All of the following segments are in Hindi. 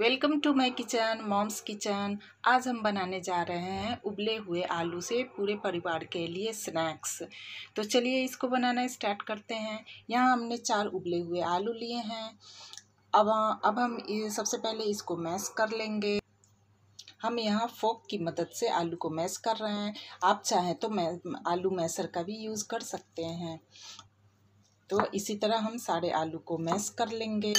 welcome to my kitchen mom's kitchen आज हम बनाने जा रहे हैं उबले हुए आलू से पूरे परिवार के लिए स्नैक्स तो चलिए इसको बनाना स्टार्ट करते हैं यहाँ हमने चार उबले हुए आलू लिए हैं अब अब हम सबसे पहले इसको मैश कर लेंगे हम यहाँ फोक की मदद से आलू को मैश कर रहे हैं आप चाहें तो मै आलू मैसर का भी यूज़ कर सकते हैं तो इसी तरह हम सारे आलू को मैश कर लेंगे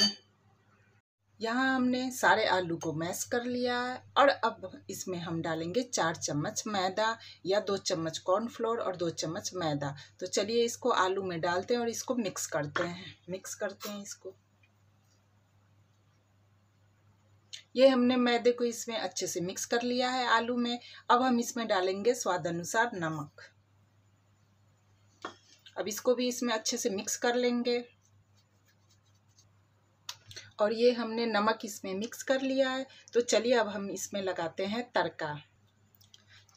यहाँ हमने सारे आलू को मैश कर लिया है और अब इसमें हम डालेंगे चार चम्मच मैदा या दो चम्मच कॉर्नफ्लोर और दो चम्मच मैदा तो चलिए इसको आलू में डालते हैं और इसको मिक्स करते हैं मिक्स करते हैं इसको ये हमने मैदे को इसमें अच्छे से मिक्स कर लिया है आलू में अब हम इसमें डालेंगे स्वाद अनुसार नमक अब इसको भी इसमें अच्छे से मिक्स कर लेंगे और ये हमने नमक इसमें मिक्स कर लिया है तो चलिए अब हम इसमें लगाते हैं तड़का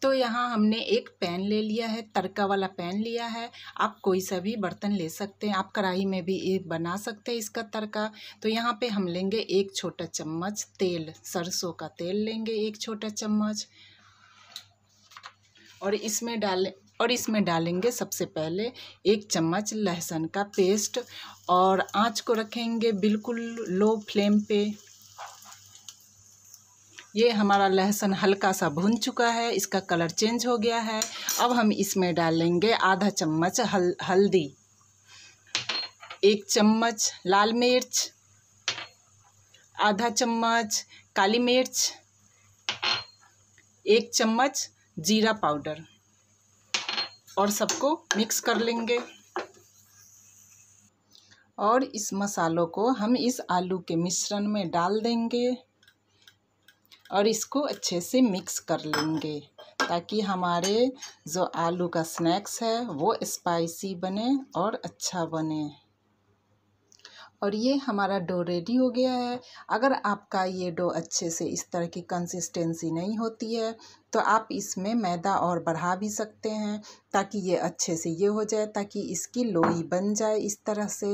तो यहाँ हमने एक पैन ले लिया है तड़का वाला पैन लिया है आप कोई सा भी बर्तन ले सकते हैं आप कढ़ाई में भी ये बना सकते हैं इसका तड़का तो यहाँ पे हम लेंगे एक छोटा चम्मच तेल सरसों का तेल लेंगे एक छोटा चम्मच और इसमें डाल और इसमें डालेंगे सबसे पहले एक चम्मच लहसुन का पेस्ट और आंच को रखेंगे बिल्कुल लो फ्लेम पे ये हमारा लहसुन हल्का सा भुन चुका है इसका कलर चेंज हो गया है अब हम इसमें डालेंगे आधा चम्मच हल हल्दी एक चम्मच लाल मिर्च आधा चम्मच काली मिर्च एक चम्मच जीरा पाउडर और सबको मिक्स कर लेंगे और इस मसालों को हम इस आलू के मिश्रण में डाल देंगे और इसको अच्छे से मिक्स कर लेंगे ताकि हमारे जो आलू का स्नैक्स है वो स्पाइसी बने और अच्छा बने और ये हमारा डो रेडी हो गया है अगर आपका ये डो अच्छे से इस तरह की कंसिस्टेंसी नहीं होती है तो आप इसमें मैदा और बढ़ा भी सकते हैं ताकि ये अच्छे से ये हो जाए ताकि इसकी लोई बन जाए इस तरह से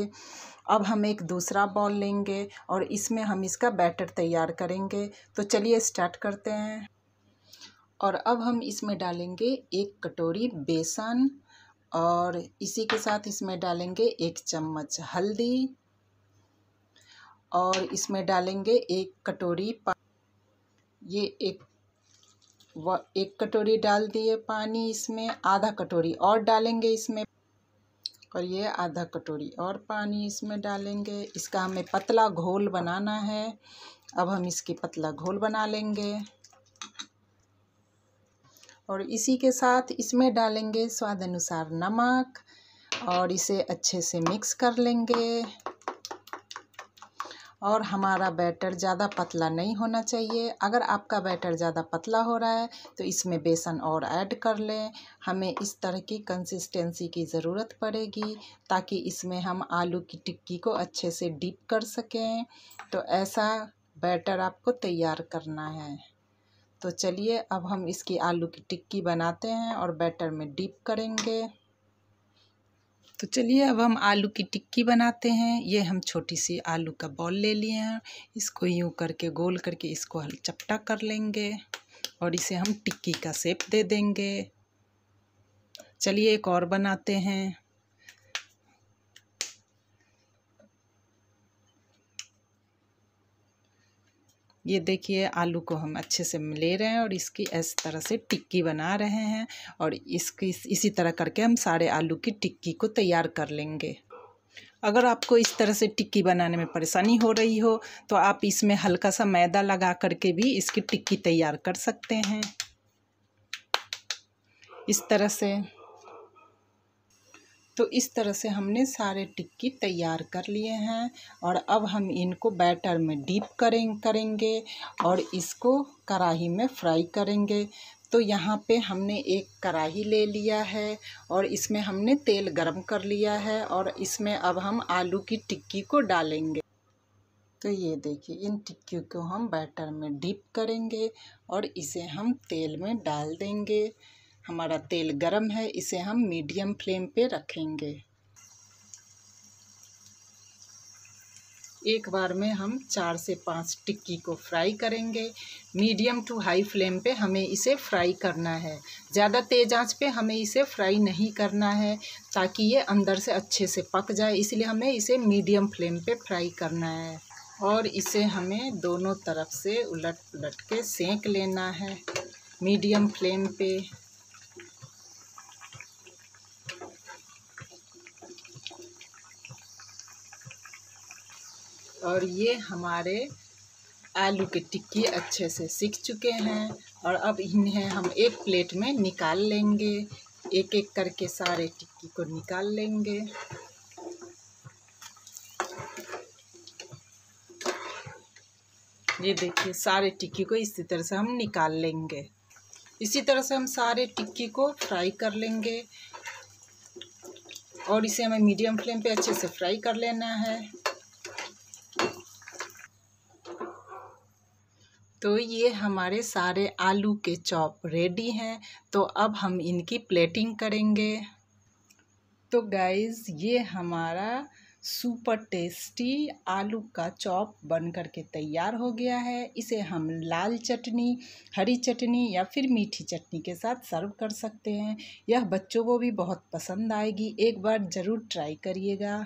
अब हम एक दूसरा बॉल लेंगे और इसमें हम इसका बैटर तैयार करेंगे तो चलिए स्टार्ट करते हैं और अब हम इसमें डालेंगे एक कटोरी बेसन और इसी के साथ इसमें डालेंगे एक चम्मच हल्दी और इसमें डालेंगे एक कटोरी ये एक व एक कटोरी डाल दिए पानी इसमें आधा कटोरी और डालेंगे इसमें और ये आधा कटोरी और पानी इसमें डालेंगे इसका हमें पतला घोल बनाना है अब हम इसकी पतला घोल बना लेंगे और इसी के साथ इसमें डालेंगे स्वाद अनुसार नमक और इसे अच्छे से मिक्स कर लेंगे और हमारा बैटर ज़्यादा पतला नहीं होना चाहिए अगर आपका बैटर ज़्यादा पतला हो रहा है तो इसमें बेसन और ऐड कर लें हमें इस तरह की कंसिस्टेंसी की ज़रूरत पड़ेगी ताकि इसमें हम आलू की टिक्की को अच्छे से डिप कर सकें तो ऐसा बैटर आपको तैयार करना है तो चलिए अब हम इसकी आलू की टिक्की बनाते हैं और बैटर में डीप करेंगे तो चलिए अब हम आलू की टिक्की बनाते हैं ये हम छोटी सी आलू का बॉल ले लिए हैं इसको यूँ करके गोल करके इसको हम चपटा कर लेंगे और इसे हम टिक्की का सेप दे देंगे चलिए एक और बनाते हैं ये देखिए आलू को हम अच्छे से ले रहे हैं और इसकी इस तरह से टिक्की बना रहे हैं और इसकी इसी तरह करके हम सारे आलू की टिक्की को तैयार कर लेंगे अगर आपको इस तरह से टिक्की बनाने में परेशानी हो रही हो तो आप इसमें हल्का सा मैदा लगा करके भी इसकी टिक्की तैयार कर सकते हैं इस तरह से तो इस तरह से हमने सारे टिक्की तैयार कर लिए हैं और अब हम इनको बैटर में डीप करें करेंगे और इसको कढ़ाही में फ्राई करेंगे तो यहाँ पे हमने एक कढ़ाही ले लिया है और इसमें हमने तेल गरम कर लिया है और इसमें अब हम आलू की टिक्की को डालेंगे तो ये देखिए इन टिक्कियों को हम बैटर में डीप करेंगे और इसे हम तेल में डाल देंगे हमारा तेल गरम है इसे हम मीडियम फ्लेम पे रखेंगे एक बार में हम चार से पाँच टिक्की को फ्राई करेंगे मीडियम टू हाई फ्लेम पे हमें इसे फ्राई करना है ज़्यादा तेज आंच पे हमें इसे फ्राई नहीं करना है ताकि ये अंदर से अच्छे से पक जाए इसलिए हमें इसे मीडियम फ्लेम पे फ्राई करना है और इसे हमें दोनों तरफ से उलट पुलट के सेंक लेना है मीडियम फ्लेम पे और ये हमारे आलू के टिक्की अच्छे से सीख चुके हैं और अब इन्हें हम एक प्लेट में निकाल लेंगे एक एक करके सारे टिक्की को निकाल लेंगे ये देखिए सारे टिक्की को इसी तरह से हम निकाल लेंगे इसी तरह से हम सारे टिक्की को फ्राई कर लेंगे और इसे हमें मीडियम फ्लेम पे अच्छे से फ्राई कर लेना है तो ये हमारे सारे आलू के चॉप रेडी हैं तो अब हम इनकी प्लेटिंग करेंगे तो गाइज़ ये हमारा सुपर टेस्टी आलू का चॉप बन कर के तैयार हो गया है इसे हम लाल चटनी हरी चटनी या फिर मीठी चटनी के साथ सर्व कर सकते हैं यह बच्चों को भी बहुत पसंद आएगी एक बार ज़रूर ट्राई करिएगा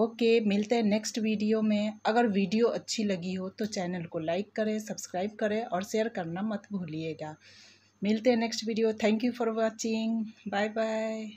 ओके मिलते हैं नेक्स्ट वीडियो में अगर वीडियो अच्छी लगी हो तो चैनल को लाइक करें सब्सक्राइब करें और शेयर करना मत भूलिएगा मिलते हैं next video thank you for watching bye bye